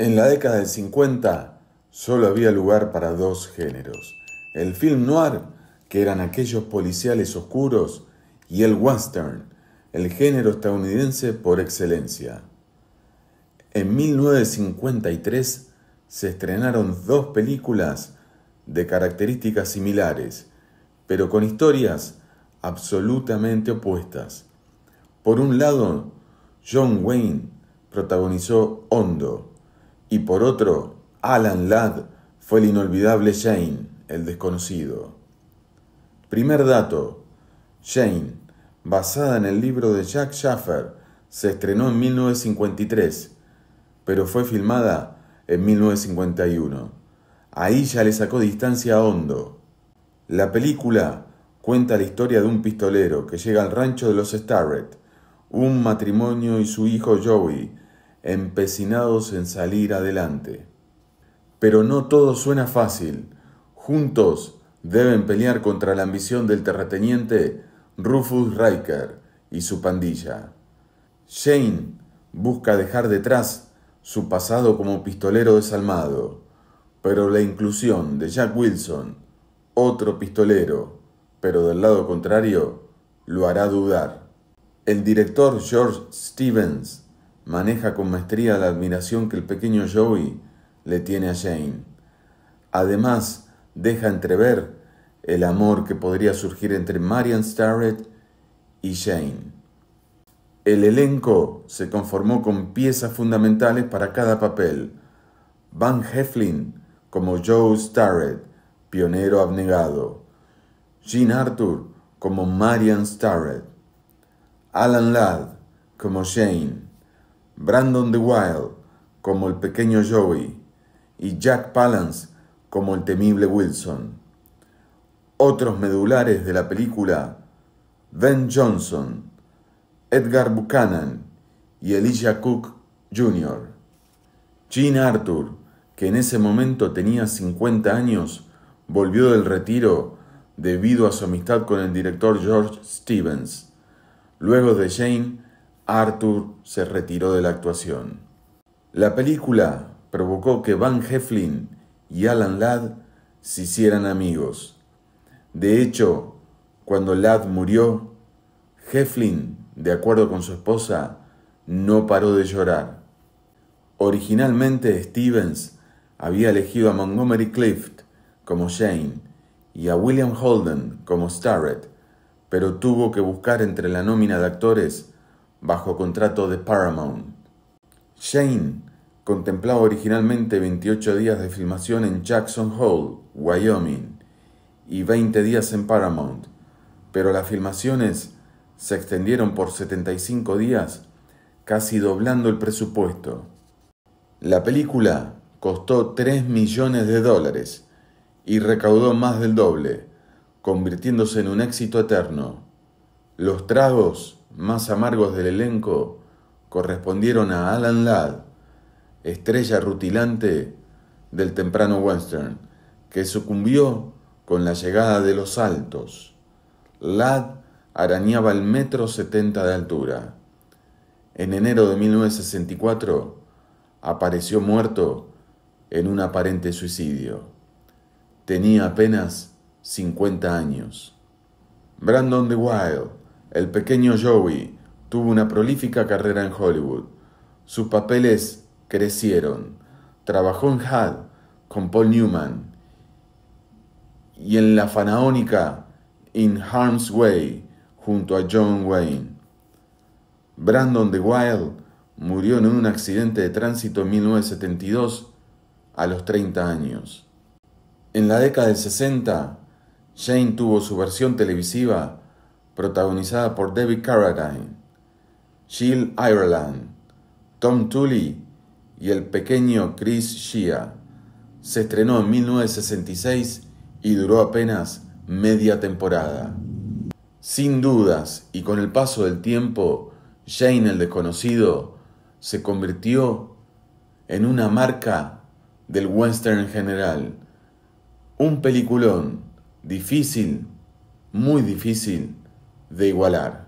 En la década del 50 solo había lugar para dos géneros, el film noir, que eran aquellos policiales oscuros, y el western, el género estadounidense por excelencia. En 1953 se estrenaron dos películas de características similares, pero con historias absolutamente opuestas. Por un lado, John Wayne protagonizó Hondo, y por otro, Alan Ladd fue el inolvidable Shane, el desconocido. Primer dato, Shane, basada en el libro de Jack Schaffer, se estrenó en 1953, pero fue filmada en 1951. Ahí ya le sacó distancia a Hondo. La película cuenta la historia de un pistolero que llega al rancho de los Starrett, un matrimonio y su hijo Joey, empecinados en salir adelante. Pero no todo suena fácil. Juntos deben pelear contra la ambición del terrateniente Rufus Riker y su pandilla. Shane busca dejar detrás su pasado como pistolero desalmado, pero la inclusión de Jack Wilson, otro pistolero, pero del lado contrario, lo hará dudar. El director George Stevens maneja con maestría la admiración que el pequeño Joey le tiene a Jane. Además, deja entrever el amor que podría surgir entre Marian Starrett y Jane. El elenco se conformó con piezas fundamentales para cada papel. Van Heflin como Joe Starrett, pionero abnegado. Jean Arthur como Marian Starrett. Alan Ladd como Jane. Brandon the Wild como el pequeño Joey y Jack Palance como el temible Wilson. Otros medulares de la película, Ben Johnson, Edgar Buchanan y Elijah Cook Jr. Gene Arthur, que en ese momento tenía 50 años, volvió del retiro debido a su amistad con el director George Stevens. Luego de Jane, Arthur se retiró de la actuación. La película provocó que Van Heflin y Alan Ladd se hicieran amigos. De hecho, cuando Ladd murió, Heflin, de acuerdo con su esposa, no paró de llorar. Originalmente Stevens había elegido a Montgomery Clift como Shane y a William Holden como Starrett, pero tuvo que buscar entre la nómina de actores bajo contrato de Paramount. Shane contemplaba originalmente 28 días de filmación en Jackson Hole, Wyoming, y 20 días en Paramount, pero las filmaciones se extendieron por 75 días, casi doblando el presupuesto. La película costó 3 millones de dólares y recaudó más del doble, convirtiéndose en un éxito eterno. Los tragos más amargos del elenco correspondieron a Alan Ladd, estrella rutilante del temprano western, que sucumbió con la llegada de los altos. Ladd arañaba el metro setenta de altura. En enero de 1964 apareció muerto en un aparente suicidio. Tenía apenas 50 años. Brandon de Wild el pequeño Joey tuvo una prolífica carrera en Hollywood. Sus papeles crecieron. Trabajó en HAD con Paul Newman y en la fanaónica In Harm's Way junto a John Wayne. Brandon de Wild murió en un accidente de tránsito en 1972 a los 30 años. En la década del 60, Jane tuvo su versión televisiva protagonizada por David Carradine, Jill Ireland, Tom Tully y el pequeño Chris Shea. Se estrenó en 1966 y duró apenas media temporada. Sin dudas, y con el paso del tiempo, Jane el desconocido se convirtió en una marca del western en general. Un peliculón difícil, muy difícil, de igualar.